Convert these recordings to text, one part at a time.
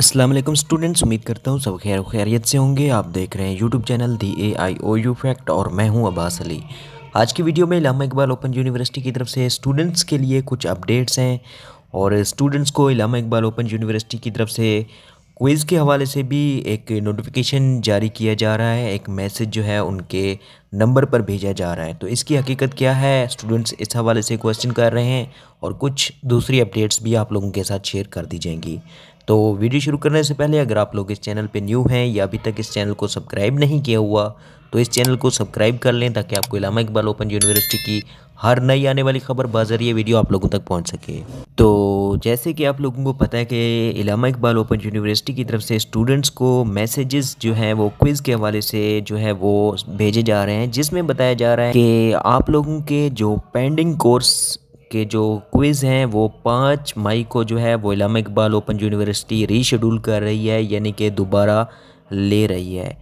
Aslam students उम्मीद करता हूँ सब खैर खैरियत से होंगे आप देख रहे हैं YouTube channel the A I O U fact और मैं हूँ अब्बास अली आज की वीडियो में इलामा इकबाल ओपन यूनिवर्सिटी की तरफ से स्टूडेंट्स के लिए कुछ अपडेट्स हैं और स्टूडेंट्स को इलामा इकबाल ओपन यूनिवर्सिटी की तरफ से क्विज़ के हवाले से भी एक नोटिफिकेशन जारी किया जा रहा है एक मैसेज जो है उनके नंबर पर भेजा जा रहा है तो इसकी हकीकत क्या है स्टूडेंट्स इस हवाले से क्वेश्चन कर रहे हैं और कुछ दूसरी अपडेट्स भी आप लोगों के साथ शेयर कर दी जाएंगी तो वीडियो शुरू करने से पहले अगर आप लोग इस चैनल पे न्यू हैं या अभी तक इस चैनल को सब्सक्राइब नहीं किया हुआ तो इस चैनल को सब्सक्राइब कर लें ताकि आपको इलामा इकबाल ओपन यूनिवर्सिटी की हर नई आने वाली खबर ये वीडियो आप लोगों तक पहुंच सके तो जैसे कि आप लोगों को पता है कि इलामा इकबाल ओपन यूनिवर्सिटी की तरफ से स्टूडेंट्स को मैसेजेस जो हैं वो क्विज़ के हवाले से जो है वो भेजे जा रहे हैं जिसमें बताया जा रहा है कि आप लोगों के जो पेंडिंग कोर्स के जो क्विज़ हैं वो पाँच मई को जो है वो Allama Iqbal open university reschedule कर रही है यानी कि दोबारा ले रही है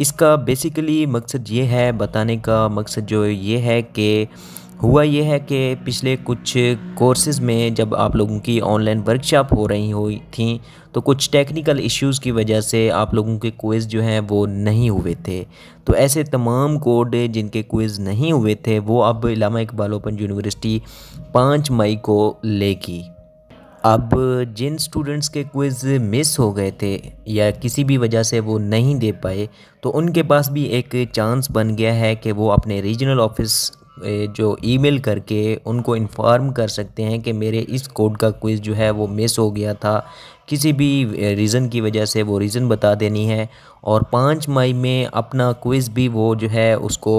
इसका बेसिकली मकसद ये है बताने का मकसद जो ये है कि हुआ यह है कि पिछले कुछ कोर्सेज़ में जब आप लोगों की ऑनलाइन वर्कशॉप हो रही हुई थी तो कुछ टेक्निकल इश्यूज़ की वजह से आप लोगों के कोइज़ जो हैं वो नहीं हुए थे तो ऐसे तमाम कोड जिनके कोइज़ नहीं हुए थे वो अब इलामा इकबाल ओपन यूनिवर्सिटी पाँच मई को लेगी अब जिन स्टूडेंट्स के क्विज़ मिस हो गए थे या किसी भी वजह से वो नहीं दे पाए तो उनके पास भी एक चांस बन गया है कि वो अपने रीजनल ऑफिस जो ईमेल करके उनको इन्फॉर्म कर सकते हैं कि मेरे इस कोड का क्विज़ जो है वो मिस हो गया था किसी भी रीज़न की वजह से वो रीज़न बता देनी है और पाँच मई में अपना क्विज़ भी वो जो है उसको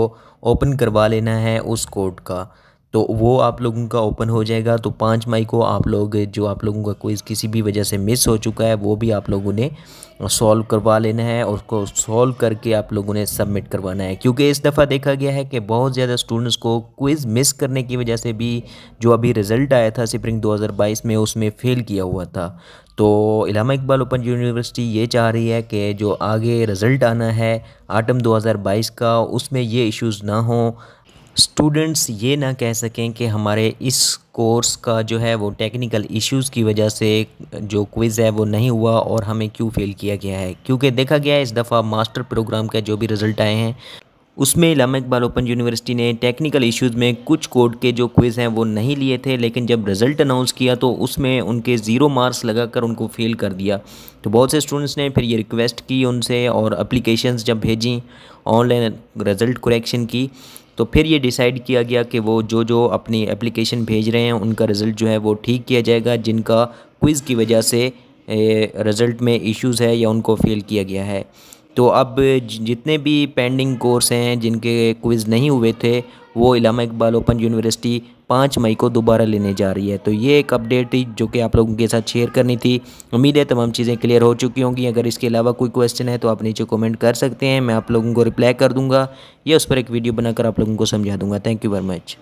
ओपन करवा लेना है उस कोड का तो वो आप लोगों का ओपन हो जाएगा तो पाँच मई को आप लोग जो आप लोगों का कोई किसी भी वजह से मिस हो चुका है वो भी आप लोगों ने सॉल्व करवा लेना है और उसको सॉल्व करके आप लोगों ने सबमिट करवाना है क्योंकि इस दफ़ा देखा गया है कि बहुत ज़्यादा स्टूडेंट्स को क्विज़ मिस करने की वजह से भी जो अभी रिज़ल्ट आया था स्प्रिंग 2022 में उसमें फ़ेल किया हुआ था तो इलामा इकबाल ओपन यूनिवर्सिटी ये चाह रही है कि जो आगे रिज़ल्ट आना है आटम 2022 का उसमें ये इश्यूज़ ना हों स्टूडेंट्स ये ना कह सकें कि हमारे इस कोर्स का जो है वो टेक्निकल इश्यूज़ की वजह से जो क्विज़ है वो नहीं हुआ और हमें क्यों फेल किया गया है क्योंकि देखा गया है इस दफ़ा मास्टर प्रोग्राम का जो भी रिज़ल्ट आए हैं उसमें इलामा इकबाल ओपन यूनिवर्सिटी ने टेक्निकल इश्यूज़ में कुछ कोड के जो क्विज़ हैं वो नहीं लिए थे लेकिन जब रिज़ल्ट अनाउंस किया तो उसमें उनके ज़ीरो मार्क्स लगाकर उनको फेल कर दिया तो बहुत से स्टूडेंट्स ने फिर ये रिक्वेस्ट की उनसे और अप्लीकेशन जब भेजी ऑनलाइन रिज़ल्ट कुरेक्शन की तो फिर ये डिसाइड किया गया कि वो जो जो अपनी एप्लीकेशन भेज रहे हैं उनका रिज़ल्ट जो है वो ठीक किया जाएगा जिनका क्विज़ की वजह से रिज़ल्ट में इश्यूज़ है या उनको फेल किया गया है तो अब जितने भी पेंडिंग कोर्स हैं जिनके क्विज़ नहीं हुए थे वो इलामा इकबाल ओपन यूनिवर्सिटी पाँच मई को दोबारा लेने जा रही है तो ये एक अपडेट थी जो कि आप लोगों के साथ शेयर करनी थी उम्मीद है तमाम चीज़ें क्लियर हो चुकी होंगी अगर इसके अलावा कोई क्वेश्चन है तो आप नीचे कमेंट कर सकते हैं मैं आप लोगों को रिप्लाई कर दूंगा या उस पर एक वीडियो बनाकर आप लोगों को समझा दूंगा थैंक यू वेरी मच